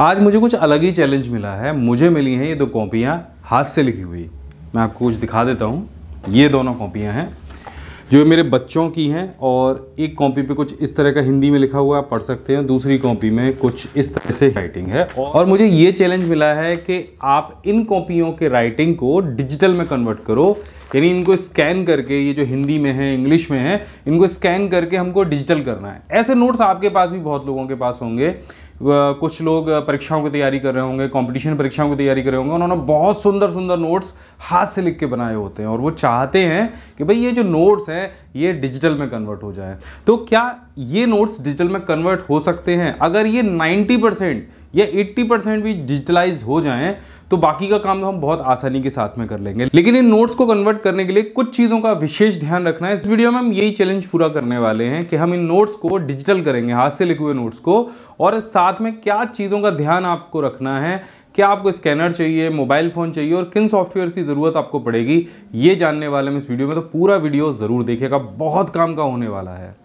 आज मुझे कुछ अलग ही चैलेंज मिला है मुझे मिली हैं ये दो कॉपियाँ हाथ से लिखी हुई मैं आपको कुछ दिखा देता हूँ ये दोनों कॉपियाँ हैं जो मेरे बच्चों की हैं और एक कॉपी पे कुछ इस तरह का हिंदी में लिखा हुआ आप पढ़ सकते हैं दूसरी कॉपी में कुछ इस तरह से राइटिंग है और मुझे ये चैलेंज मिला है कि आप इन कॉपियों के राइटिंग को डिजिटल में कन्वर्ट करो यानी इनको स्कैन करके ये जो हिंदी में है इंग्लिश में है इनको स्कैन करके हमको डिजिटल करना है ऐसे नोट्स आपके पास भी बहुत लोगों के पास होंगे कुछ लोग परीक्षाओं की तैयारी कर रहे होंगे कंपटीशन परीक्षाओं की तैयारी कर रहे होंगे उन्होंने बहुत सुंदर सुंदर नोट्स हाथ से लिख के बनाए होते हैं और वो चाहते हैं कि भाई ये जो नोट्स हैं ये डिजिटल में कन्वर्ट हो जाए तो क्या ये नोट्स डिजिटल में कन्वर्ट हो सकते हैं अगर ये 90 परसेंट या 80 परसेंट भी डिजिटलाइज हो जाएं तो बाकी का काम तो हम बहुत आसानी के साथ में कर लेंगे लेकिन इन नोट्स को कन्वर्ट करने के लिए कुछ चीज़ों का विशेष ध्यान रखना है इस वीडियो में हम यही चैलेंज पूरा करने वाले हैं कि हम इन नोट्स को डिजिटल करेंगे हाथ से लिखे हुए नोट्स को और साथ में क्या चीज़ों का ध्यान आपको रखना है क्या आपको स्कैनर चाहिए मोबाइल फ़ोन चाहिए और किन सॉफ्टवेयर की ज़रूरत आपको पड़ेगी ये जानने वाले हम इस वीडियो में तो पूरा वीडियो ज़रूर देखिएगा बहुत काम का होने वाला है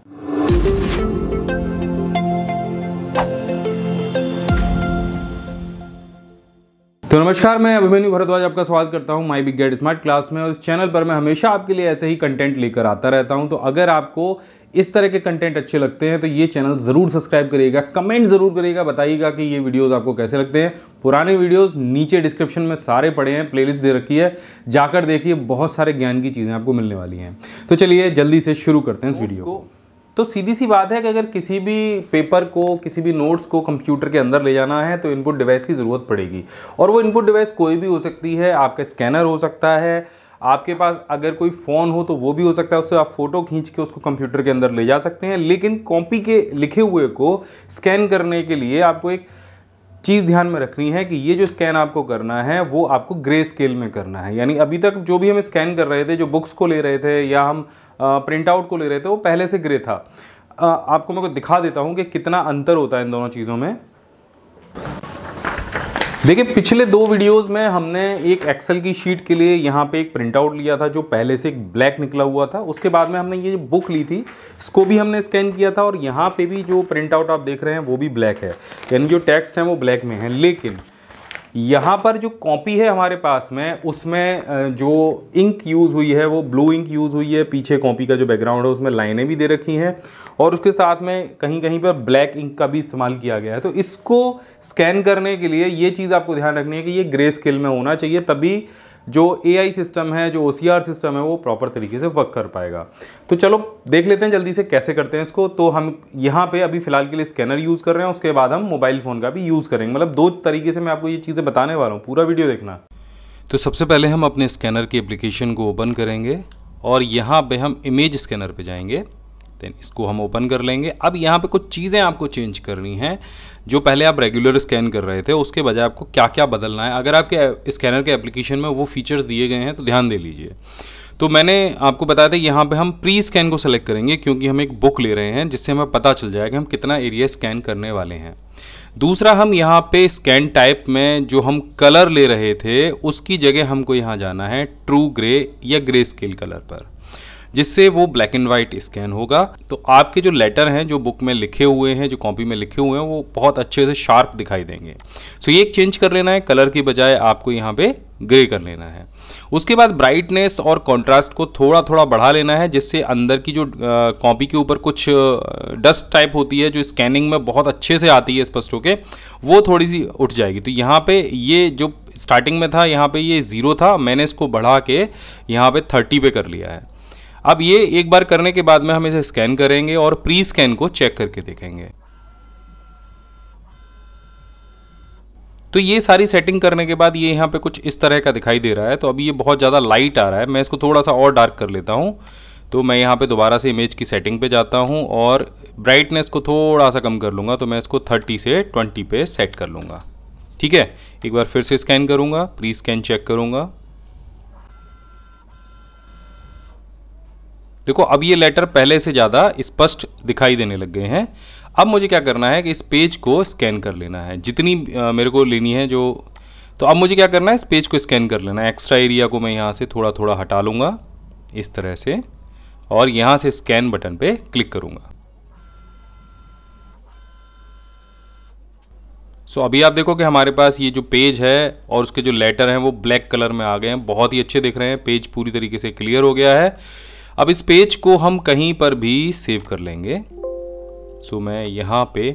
तो नमस्कार मैं अभिमन्यु भरद्वाज आपका स्वागत करता हूं my big get smart class में और इस चैनल पर मैं हमेशा आपके लिए ऐसे ही कंटेंट लेकर आता रहता हूं तो अगर आपको इस तरह के कंटेंट अच्छे लगते हैं तो ये चैनल ज़रूर सब्सक्राइब करिएगा कमेंट ज़रूर करिएगा बताइएगा कि ये वीडियोज़ आपको कैसे लगते हैं पुराने वीडियोज़ नीचे डिस्क्रिप्शन में सारे पड़े हैं प्लेलिस्ट दे रखी है जाकर देखिए बहुत सारे ज्ञान की चीज़ें आपको मिलने वाली हैं तो चलिए जल्दी से शुरू करते हैं इस वीडियो को तो सीधी सी बात है कि अगर किसी भी पेपर को किसी भी नोट्स को कंप्यूटर के अंदर ले जाना है तो इनपुट डिवाइस की ज़रूरत पड़ेगी और वो इनपुट डिवाइस कोई भी हो सकती है आपका स्कैनर हो सकता है आपके पास अगर कोई फ़ोन हो तो वो भी हो सकता है उससे आप फ़ोटो खींच के उसको कंप्यूटर के अंदर ले जा सकते हैं लेकिन कॉपी के लिखे हुए को स्कैन करने के लिए आपको एक चीज़ ध्यान में रखनी है कि ये जो स्कैन आपको करना है वो आपको ग्रे स्केल में करना है यानी अभी तक जो भी हम स्कैन कर रहे थे जो बुक्स को ले रहे थे या हम प्रिंट आउट को ले रहे थे वो पहले से ग्रे था आपको मैं दिखा देता हूँ कि कितना अंतर होता है इन दोनों चीज़ों में देखिए पिछले दो वीडियोस में हमने एक एक्सेल की शीट के लिए यहाँ पे एक प्रिंटआउट लिया था जो पहले से एक ब्लैक निकला हुआ था उसके बाद में हमने ये बुक ली थी इसको भी हमने स्कैन किया था और यहाँ पे भी जो प्रिंटआउट आप देख रहे हैं वो भी ब्लैक है यानी जो टेक्स्ट है वो ब्लैक में है लेकिन यहाँ पर जो कॉपी है हमारे पास में उसमें जो इंक यूज़ हुई है वो ब्लू इंक यूज़ हुई है पीछे कॉपी का जो बैकग्राउंड है उसमें लाइनें भी दे रखी हैं और उसके साथ में कहीं कहीं पर ब्लैक इंक का भी इस्तेमाल किया गया है तो इसको स्कैन करने के लिए ये चीज़ आपको ध्यान रखनी है कि ये ग्रे स्केल में होना चाहिए तभी जो ए सिस्टम है जो ओ सिस्टम है वो प्रॉपर तरीके से वर्क कर पाएगा तो चलो देख लेते हैं जल्दी से कैसे करते हैं इसको तो हम यहाँ पे अभी फ़िलहाल के लिए स्कैनर यूज़ कर रहे हैं उसके बाद हम मोबाइल फ़ोन का भी यूज़ करेंगे मतलब दो तरीके से मैं आपको ये चीज़ें बताने वाला हूँ पूरा वीडियो देखना तो सबसे पहले हम अपने स्कैनर की एप्लीकेशन को ओपन करेंगे और यहाँ पे हम इमेज स्कैनर पे जाएंगे देन इसको हम ओपन कर लेंगे अब यहाँ पे कुछ चीज़ें आपको चेंज करनी हैं जो पहले आप रेगुलर स्कैन कर रहे थे उसके बजाय आपको क्या क्या बदलना है अगर आपके स्कैनर के एप्लीकेशन में वो फीचर्स दिए गए हैं तो ध्यान दे लीजिए तो मैंने आपको बताया था यहाँ पे हम प्री स्कैन को सेलेक्ट करेंगे क्योंकि हम एक बुक ले रहे हैं जिससे हमें पता चल जाएगा हम कितना एरिया स्कैन करने वाले हैं दूसरा हम यहाँ पे स्कैन टाइप में जो हम कलर ले रहे थे उसकी जगह हमको यहाँ जाना है ट्रू ग्रे या ग्रे स्केल कलर पर जिससे वो ब्लैक एंड वाइट स्कैन होगा तो आपके जो लेटर हैं जो बुक में लिखे हुए हैं जो कॉपी में लिखे हुए हैं वो बहुत अच्छे से शार्प दिखाई देंगे सो ये एक चेंज कर लेना है कलर की बजाय आपको यहाँ पे ग्रे कर लेना है उसके बाद ब्राइटनेस और कॉन्ट्रास्ट को थोड़ा थोड़ा बढ़ा लेना है जिससे अंदर की जो कॉपी के ऊपर कुछ डस्ट टाइप होती है जो स्कैनिंग में बहुत अच्छे से आती है स्पष्ट होकर वो थोड़ी सी उठ जाएगी तो यहाँ पे ये जो स्टार्टिंग में था यहाँ पे ये ज़ीरो था मैंने इसको बढ़ा के यहाँ पे थर्टी पे कर लिया है अब ये एक बार करने के बाद में हम इसे स्कैन करेंगे और प्री स्कैन को चेक करके देखेंगे तो ये सारी सेटिंग करने के बाद ये यहाँ पे कुछ इस तरह का दिखाई दे रहा है तो अभी ये बहुत ज़्यादा लाइट आ रहा है मैं इसको थोड़ा सा और डार्क कर लेता हूँ तो मैं यहाँ पे दोबारा से इमेज की सेटिंग पे जाता हूँ और ब्राइटनेस को थोड़ा सा कम कर लूँगा तो मैं इसको 30 से 20 पे सेट कर लूँगा ठीक है एक बार फिर से स्कैन करूँगा प्री स्कैन चेक करूँगा देखो अब ये लेटर पहले से ज़्यादा स्पष्ट दिखाई देने लग गए हैं अब मुझे क्या करना है कि इस पेज को स्कैन कर लेना है जितनी मेरे को लेनी है जो तो अब मुझे क्या करना है इस पेज को स्कैन कर लेना है एक्स्ट्रा एरिया को मैं यहाँ से थोड़ा थोड़ा हटा लूँगा इस तरह से और यहाँ से स्कैन बटन पे क्लिक करूँगा सो so, अभी आप देखो कि हमारे पास ये जो पेज है और उसके जो लेटर हैं वो ब्लैक कलर में आ गए हैं बहुत ही अच्छे दिख रहे हैं पेज पूरी तरीके से क्लियर हो गया है अब इस पेज को हम कहीं पर भी सेव कर लेंगे सो मैं यहाँ पे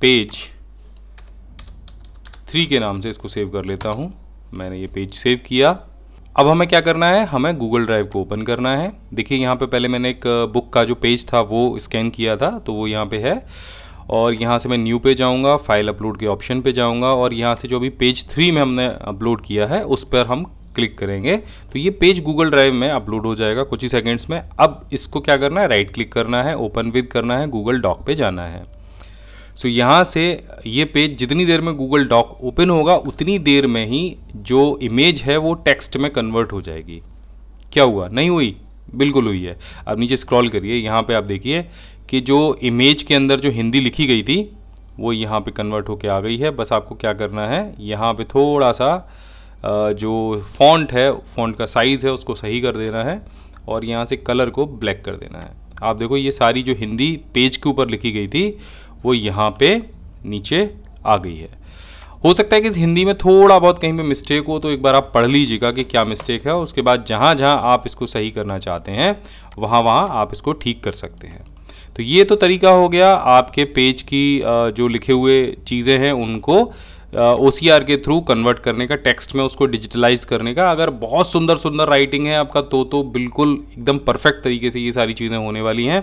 पेज थ्री के नाम से इसको सेव कर लेता हूँ मैंने ये पेज सेव किया अब हमें क्या करना है हमें गूगल ड्राइव को ओपन करना है देखिए यहाँ पे पहले मैंने एक बुक का जो पेज था वो स्कैन किया था तो वो यहाँ पे है और यहाँ से मैं न्यू पे जाऊँगा फाइल अपलोड के ऑप्शन पे जाऊँगा और यहाँ से जो अभी पेज थ्री में हमने अपलोड किया है उस पर हम क्लिक करेंगे तो ये पेज गूगल ड्राइव में अपलोड हो जाएगा कुछ ही सेकेंड्स में अब इसको क्या करना है राइट क्लिक करना है ओपन विद करना है गूगल डॉक पे जाना है सो so, यहाँ से ये पेज जितनी देर में गूगल डॉक ओपन होगा उतनी देर में ही जो इमेज है वो टेक्स्ट में कन्वर्ट हो जाएगी क्या हुआ नहीं हुई बिल्कुल हुई है अब नीचे स्क्रॉल करिए यहाँ पे आप देखिए कि जो इमेज के अंदर जो हिंदी लिखी गई थी वो यहाँ पे कन्वर्ट होके आ गई है बस आपको क्या करना है यहाँ पे थोड़ा सा जो फॉन्ट है फॉन्ट का साइज़ है उसको सही कर देना है और यहाँ से कलर को ब्लैक कर देना है आप देखो ये सारी जो हिंदी पेज के ऊपर लिखी गई थी वो यहाँ पे नीचे आ गई है हो सकता है कि इस हिंदी में थोड़ा बहुत कहीं पे मिस्टेक हो तो एक बार आप पढ़ लीजिएगा कि क्या मिस्टेक है और उसके बाद जहाँ जहाँ आप इसको सही करना चाहते हैं वहाँ वहाँ आप इसको ठीक कर सकते हैं तो ये तो तरीका हो गया आपके पेज की जो लिखे हुए चीज़ें हैं उनको ओ के थ्रू कन्वर्ट करने का टेक्स्ट में उसको डिजिटलाइज करने का अगर बहुत सुंदर सुंदर राइटिंग है आपका तो तो बिल्कुल एकदम परफेक्ट तरीके से ये सारी चीज़ें होने वाली हैं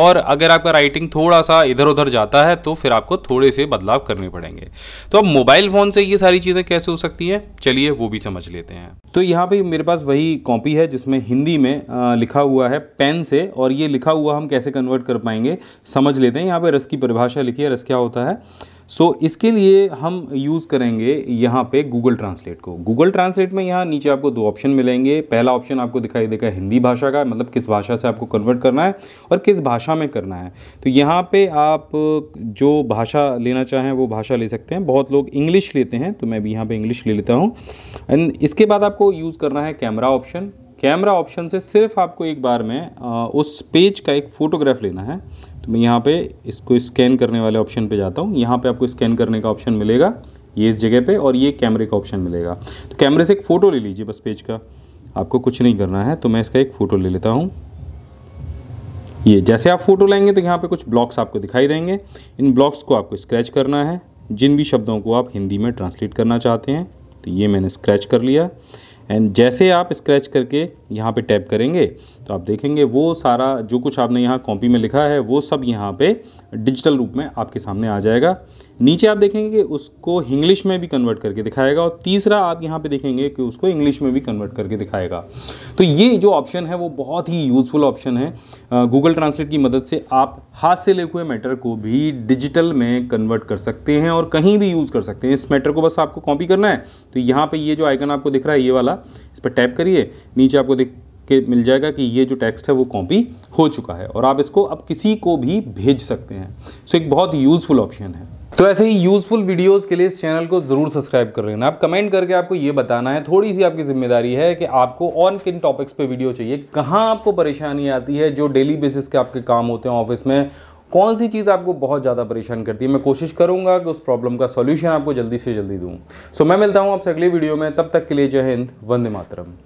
और अगर आपका राइटिंग थोड़ा सा इधर उधर जाता है तो फिर आपको थोड़े से बदलाव करने पड़ेंगे तो अब मोबाइल फ़ोन से ये सारी चीज़ें कैसे हो सकती हैं चलिए वो भी समझ लेते हैं तो यहाँ पे मेरे पास वही कॉपी है जिसमें हिंदी में लिखा हुआ है पेन से और ये लिखा हुआ हम कैसे कन्वर्ट कर पाएंगे समझ लेते हैं यहाँ पर रस की परिभाषा लिखी है रस क्या होता है सो so, इसके लिए हम यूज़ करेंगे यहाँ पे गूगल ट्रांसलेट को गूगल ट्रांसलेट में यहाँ नीचे आपको दो ऑप्शन मिलेंगे पहला ऑप्शन आपको दिखाई देगा हिंदी भाषा का मतलब किस भाषा से आपको कन्वर्ट करना है और किस भाषा में करना है तो यहाँ पे आप जो भाषा लेना चाहें वो भाषा ले सकते हैं बहुत लोग इंग्लिश लेते हैं तो मैं भी यहाँ पर इंग्लिश ले लेता हूँ एंड इसके बाद आपको यूज़ करना है कैमरा ऑप्शन कैमरा ऑप्शन से सिर्फ आपको एक बार में उस पेज का एक फ़ोटोग्राफ लेना है तो मैं यहाँ पे इसको स्कैन करने वाले ऑप्शन पे जाता हूँ यहाँ पे आपको स्कैन करने का ऑप्शन मिलेगा ये इस जगह पे और ये कैमरे का ऑप्शन मिलेगा तो कैमरे से एक फ़ोटो ले लीजिए बस पेज का आपको कुछ नहीं करना है तो मैं इसका एक फ़ोटो ले लेता हूँ ये जैसे आप फ़ोटो लेंगे तो यहाँ पर कुछ ब्लॉक्स आपको दिखाई देंगे इन ब्लॉक्स को आपको स्क्रैच करना है जिन भी शब्दों को आप हिंदी में ट्रांसलेट करना चाहते हैं तो ये मैंने स्क्रैच कर लिया एंड जैसे आप स्क्रैच करके यहाँ पे टैप करेंगे तो आप देखेंगे वो सारा जो कुछ आपने यहाँ कॉपी में लिखा है वो सब यहाँ पे डिजिटल रूप में आपके सामने आ जाएगा नीचे आप देखेंगे कि उसको इंग्लिश में भी कन्वर्ट करके दिखाएगा और तीसरा आप यहाँ पे देखेंगे कि उसको इंग्लिश में भी कन्वर्ट करके दिखाएगा तो ये जो ऑप्शन है वो बहुत ही यूज़फुल ऑप्शन है गूगल ट्रांसलेट की मदद से आप हाथ से लिखे हुए मैटर को भी डिजिटल में कन्वर्ट कर सकते हैं और कहीं भी यूज़ कर सकते हैं इस मैटर को बस आपको कॉपी करना है तो यहाँ पर ये जो आइकन आपको दिख रहा है ये वाला इस पर टैप करिए नीचे आपको देख के मिल जाएगा कि ये जो टेक्स्ट है वो कॉपी हो चुका है और आप इसको अब किसी को भी भेज सकते हैं सो एक बहुत यूज़फुल ऑप्शन है तो ऐसे ही यूज़फुल वीडियोस के लिए इस चैनल को ज़रूर सब्सक्राइब कर लेना आप कमेंट करके आपको ये बताना है थोड़ी सी आपकी जिम्मेदारी है कि आपको ऑन किन टॉपिक्स पे वीडियो चाहिए कहाँ आपको परेशानी आती है जो डेली बेसिस के आपके काम होते हैं ऑफिस में कौन सी चीज़ आपको बहुत ज़्यादा परेशान करती है मैं कोशिश करूँगा कि उस प्रॉब्लम का सॉल्यूशन आपको जल्दी से जल्दी दूँ सो so, मैं मिलता हूँ आपसे अगली वीडियो में तब तक के लिए जय हिंद वंदे मातरम